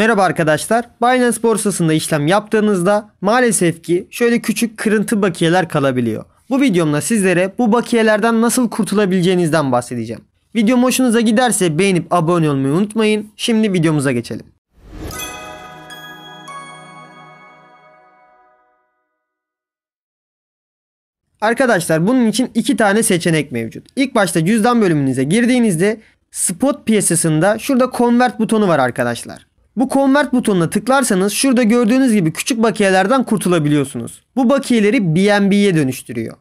Merhaba arkadaşlar. Binance borsasında işlem yaptığınızda maalesef ki şöyle küçük kırıntı bakiyeler kalabiliyor. Bu videomda sizlere bu bakiyelerden nasıl kurtulabileceğinizden bahsedeceğim. Videom hoşunuza giderse beğenip abone olmayı unutmayın. Şimdi videomuza geçelim. Arkadaşlar bunun için iki tane seçenek mevcut. İlk başta cüzdan bölümünüze girdiğinizde spot piyasasında şurada convert butonu var arkadaşlar. Bu convert butonuna tıklarsanız şurada gördüğünüz gibi küçük bakiyelerden kurtulabiliyorsunuz. Bu bakiyeleri BNB'ye dönüştürüyor.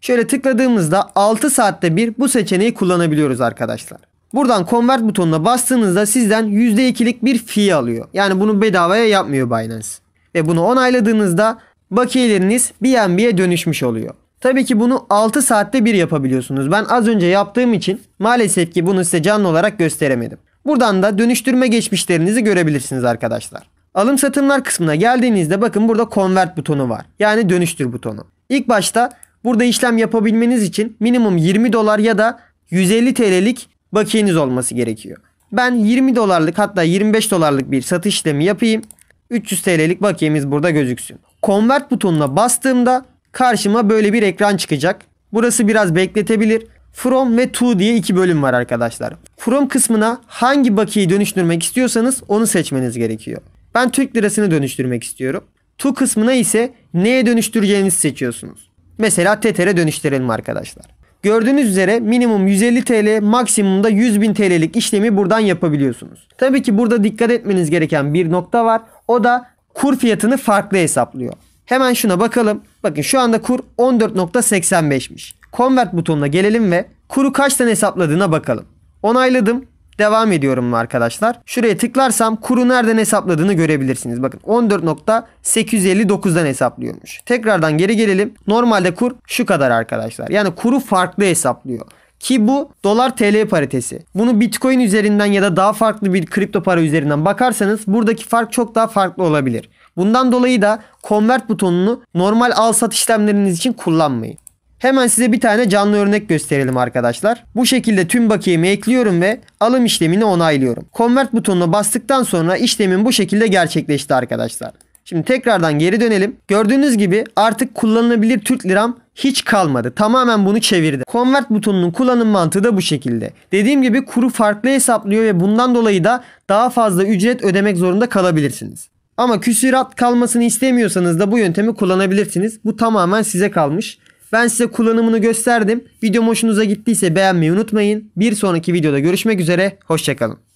Şöyle tıkladığımızda 6 saatte bir bu seçeneği kullanabiliyoruz arkadaşlar. Buradan convert butonuna bastığınızda sizden %2'lik bir fee alıyor. Yani bunu bedavaya yapmıyor Binance. Ve bunu onayladığınızda bakiyeleriniz BNB'ye dönüşmüş oluyor. Tabii ki bunu 6 saatte bir yapabiliyorsunuz. Ben az önce yaptığım için maalesef ki bunu size canlı olarak gösteremedim. Buradan da dönüştürme geçmişlerinizi görebilirsiniz arkadaşlar. Alım satımlar kısmına geldiğinizde bakın burada convert butonu var. Yani dönüştür butonu. İlk başta burada işlem yapabilmeniz için minimum 20 dolar ya da 150 TL'lik bakiyeniz olması gerekiyor. Ben 20 dolarlık hatta 25 dolarlık bir satış işlemi yapayım. 300 TL'lik bakiyemiz burada gözüksün. Convert butonuna bastığımda karşıma böyle bir ekran çıkacak. Burası biraz bekletebilir. From ve To diye iki bölüm var arkadaşlar. From kısmına hangi bakiyi dönüştürmek istiyorsanız onu seçmeniz gerekiyor. Ben Türk lirasını dönüştürmek istiyorum. To kısmına ise neye dönüştüreceğinizi seçiyorsunuz. Mesela Tether'e dönüştürelim arkadaşlar. Gördüğünüz üzere minimum 150 TL maksimumda 100.000 TL'lik işlemi buradan yapabiliyorsunuz. Tabii ki burada dikkat etmeniz gereken bir nokta var. O da kur fiyatını farklı hesaplıyor. Hemen şuna bakalım. Bakın şu anda kur 14.85'miş. Convert butonuna gelelim ve kuru kaç tane hesapladığına bakalım. Onayladım. Devam ediyorum arkadaşlar. Şuraya tıklarsam kuru nereden hesapladığını görebilirsiniz. Bakın 14.859'dan hesaplıyormuş. Tekrardan geri gelelim. Normalde kur şu kadar arkadaşlar. Yani kuru farklı hesaplıyor. Ki bu dolar TL paritesi. Bunu bitcoin üzerinden ya da daha farklı bir kripto para üzerinden bakarsanız buradaki fark çok daha farklı olabilir. Bundan dolayı da convert butonunu normal al sat işlemleriniz için kullanmayın. Hemen size bir tane canlı örnek gösterelim arkadaşlar. Bu şekilde tüm bakiyemi ekliyorum ve alım işlemini onaylıyorum. Convert butonuna bastıktan sonra işlemin bu şekilde gerçekleşti arkadaşlar. Şimdi tekrardan geri dönelim. Gördüğünüz gibi artık kullanılabilir Türk liram hiç kalmadı. Tamamen bunu çevirdi. Convert butonunun kullanım mantığı da bu şekilde. Dediğim gibi kuru farklı hesaplıyor ve bundan dolayı da daha fazla ücret ödemek zorunda kalabilirsiniz. Ama küsürat kalmasını istemiyorsanız da bu yöntemi kullanabilirsiniz. Bu tamamen size kalmış. Ben size kullanımını gösterdim. Videom hoşunuza gittiyse beğenmeyi unutmayın. Bir sonraki videoda görüşmek üzere. Hoşçakalın.